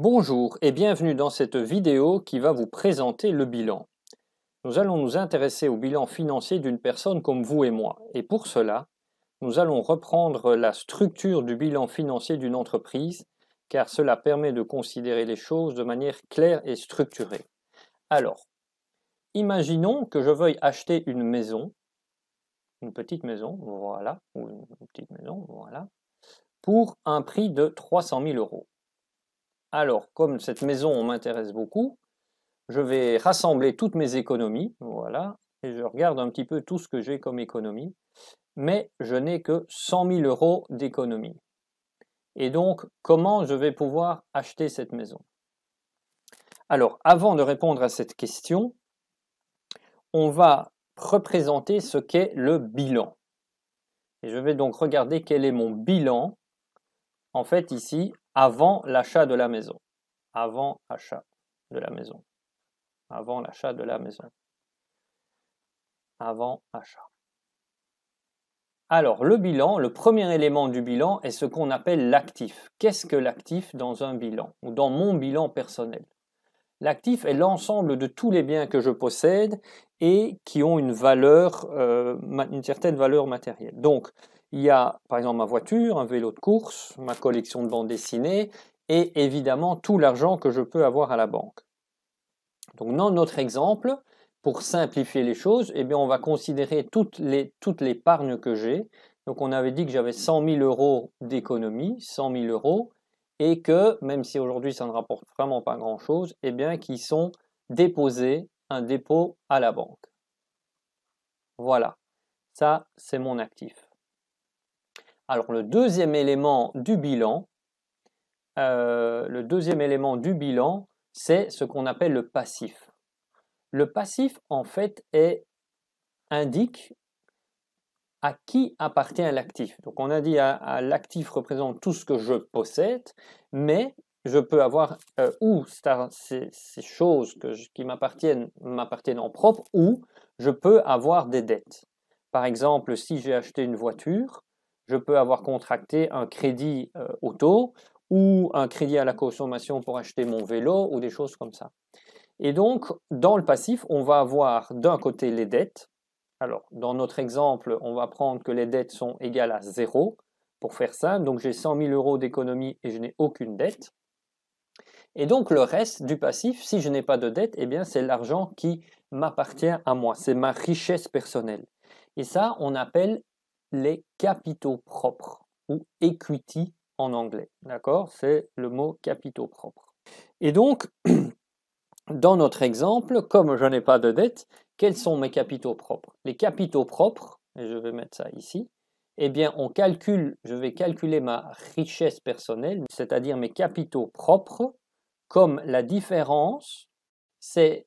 Bonjour et bienvenue dans cette vidéo qui va vous présenter le bilan. Nous allons nous intéresser au bilan financier d'une personne comme vous et moi et pour cela, nous allons reprendre la structure du bilan financier d'une entreprise car cela permet de considérer les choses de manière claire et structurée. Alors, imaginons que je veuille acheter une maison, une petite maison, voilà, ou une petite maison, voilà, pour un prix de 300 000 euros. Alors, comme cette maison m'intéresse beaucoup, je vais rassembler toutes mes économies, voilà, et je regarde un petit peu tout ce que j'ai comme économie, mais je n'ai que 100 000 euros d'économie. Et donc, comment je vais pouvoir acheter cette maison Alors, avant de répondre à cette question, on va représenter ce qu'est le bilan. Et je vais donc regarder quel est mon bilan, en fait, ici, avant l'achat de la maison. Avant achat de la maison. Avant l'achat de la maison. Avant achat. Alors, le bilan, le premier élément du bilan est ce qu'on appelle l'actif. Qu'est-ce que l'actif dans un bilan ou dans mon bilan personnel L'actif est l'ensemble de tous les biens que je possède et qui ont une valeur, euh, une certaine valeur matérielle. Donc, il y a par exemple ma voiture, un vélo de course, ma collection de bandes dessinées et évidemment tout l'argent que je peux avoir à la banque. Donc dans notre exemple, pour simplifier les choses, eh bien, on va considérer toutes l'épargne que j'ai. Donc on avait dit que j'avais 100 000 euros d'économie, 100 000 euros, et que même si aujourd'hui ça ne rapporte vraiment pas grand-chose, eh bien qu'ils sont déposés, un dépôt à la banque. Voilà, ça c'est mon actif. Alors le deuxième élément du bilan, euh, le deuxième élément du bilan, c'est ce qu'on appelle le passif. Le passif, en fait, indique à qui appartient l'actif. Donc on a dit à, l'actif représente tout ce que je possède, mais je peux avoir euh, ou ces, choses qui m'appartiennent m'appartiennent en propre, ou je peux avoir des dettes. Par exemple, si j'ai acheté une voiture, je peux avoir contracté un crédit euh, auto ou un crédit à la consommation pour acheter mon vélo ou des choses comme ça. Et donc, dans le passif, on va avoir d'un côté les dettes. Alors, dans notre exemple, on va prendre que les dettes sont égales à zéro pour faire ça. Donc, j'ai 100 000 euros d'économie et je n'ai aucune dette. Et donc, le reste du passif, si je n'ai pas de dette, eh bien, c'est l'argent qui m'appartient à moi. C'est ma richesse personnelle. Et ça, on appelle les capitaux propres ou equity en anglais. D'accord C'est le mot capitaux propres. Et donc, dans notre exemple, comme je n'ai pas de dette, quels sont mes capitaux propres Les capitaux propres, et je vais mettre ça ici, eh bien, on calcule, je vais calculer ma richesse personnelle, c'est-à-dire mes capitaux propres, comme la différence, c'est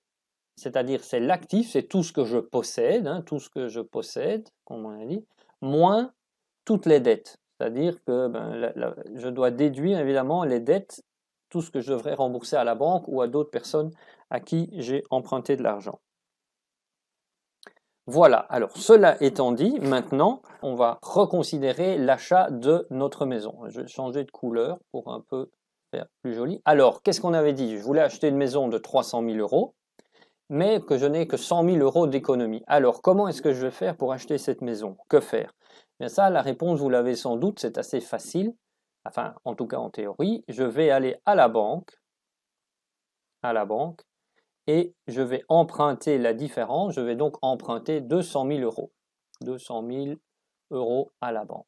à dire c'est l'actif, c'est tout ce que je possède, hein, tout ce que je possède, comme on l'a dit, moins toutes les dettes. C'est-à-dire que ben, je dois déduire évidemment les dettes, tout ce que je devrais rembourser à la banque ou à d'autres personnes à qui j'ai emprunté de l'argent. Voilà, alors cela étant dit, maintenant, on va reconsidérer l'achat de notre maison. Je vais changer de couleur pour un peu faire plus joli. Alors, qu'est-ce qu'on avait dit Je voulais acheter une maison de 300 000 euros mais que je n'ai que 100 000 euros d'économie. Alors, comment est-ce que je vais faire pour acheter cette maison Que faire eh Bien ça, la réponse, vous l'avez sans doute, c'est assez facile. Enfin, en tout cas en théorie, je vais aller à la banque, à la banque, et je vais emprunter la différence. Je vais donc emprunter 200 000 euros. 200 000 euros à la banque.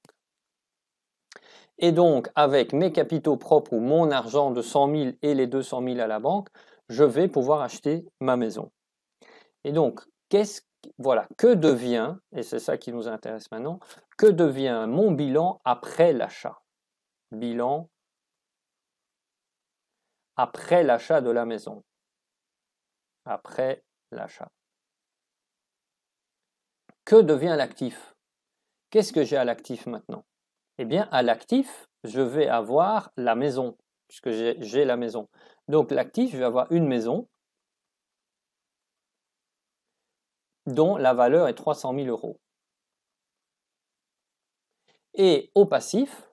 Et donc, avec mes capitaux propres ou mon argent de 100 000 et les 200 000 à la banque, je vais pouvoir acheter ma maison. Et donc, quest voilà, que devient, et c'est ça qui nous intéresse maintenant, que devient mon bilan après l'achat Bilan après l'achat de la maison. Après l'achat. Que devient l'actif Qu'est-ce que j'ai à l'actif maintenant Eh bien, à l'actif, je vais avoir la maison puisque j'ai la maison. Donc l'actif, je vais avoir une maison dont la valeur est 300 000 euros. Et au passif,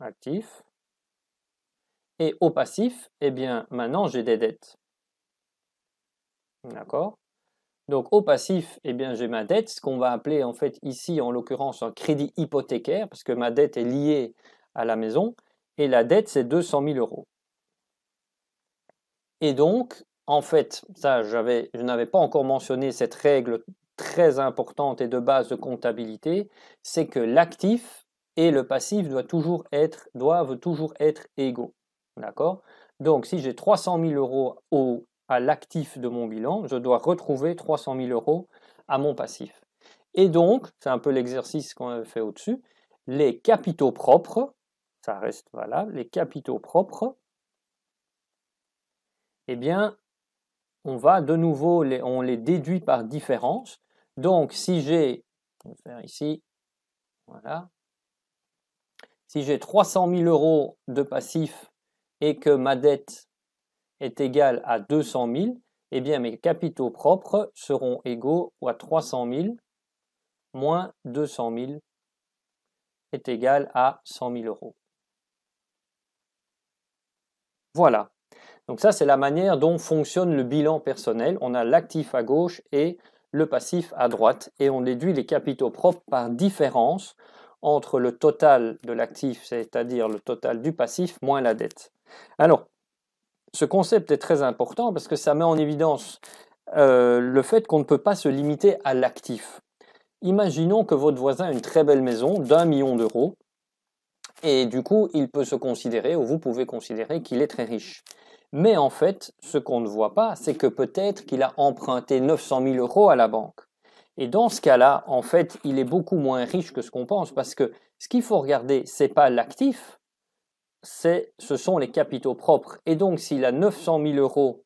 actif, et au passif, eh bien maintenant j'ai des dettes. D'accord donc au passif, eh bien j'ai ma dette, ce qu'on va appeler en fait ici en l'occurrence un crédit hypothécaire, parce que ma dette est liée à la maison et la dette, c'est 200 000 euros. Et donc, en fait, ça, je n'avais pas encore mentionné cette règle très importante et de base de comptabilité, c'est que l'actif et le passif doivent toujours être, égaux. D'accord Donc, si j'ai 300 000 euros au, à l'actif de mon bilan, je dois retrouver 300 000 euros à mon passif. Et donc, c'est un peu l'exercice qu'on a fait au-dessus, les capitaux propres reste valable, les capitaux propres, eh bien, on va de nouveau, les, on les déduit par différence. Donc, si j'ai, ici, voilà, si j'ai 300 000 euros de passif et que ma dette est égale à 200 000, eh bien, mes capitaux propres seront égaux à 300 000 moins 200 000 est égal à 100 000 euros. Voilà. Donc ça, c'est la manière dont fonctionne le bilan personnel. On a l'actif à gauche et le passif à droite et on déduit les capitaux propres par différence entre le total de l'actif, c'est-à-dire le total du passif, moins la dette. Alors, ce concept est très important parce que ça met en évidence euh, le fait qu'on ne peut pas se limiter à l'actif. Imaginons que votre voisin a une très belle maison d'un million d'euros et du coup, il peut se considérer, ou vous pouvez considérer qu'il est très riche. Mais en fait, ce qu'on ne voit pas, c'est que peut-être qu'il a emprunté 900 000 euros à la banque. Et dans ce cas-là, en fait, il est beaucoup moins riche que ce qu'on pense, parce que ce qu'il faut regarder, ce n'est pas l'actif, c'est, ce sont les capitaux propres. Et donc, s'il a 900 000 euros,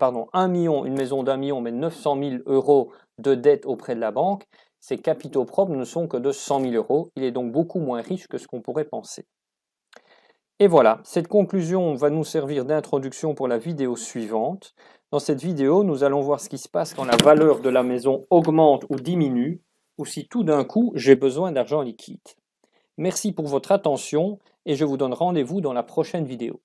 pardon, 1 million, une maison d'un million, mais 900 000 euros de dette auprès de la banque, ses capitaux propres ne sont que de 100 000 euros. Il est donc beaucoup moins riche que ce qu'on pourrait penser. Et voilà, cette conclusion va nous servir d'introduction pour la vidéo suivante. Dans cette vidéo, nous allons voir ce qui se passe quand la valeur de la maison augmente ou diminue, ou si tout d'un coup j'ai besoin d'argent liquide. Merci pour votre attention et je vous donne rendez-vous dans la prochaine vidéo.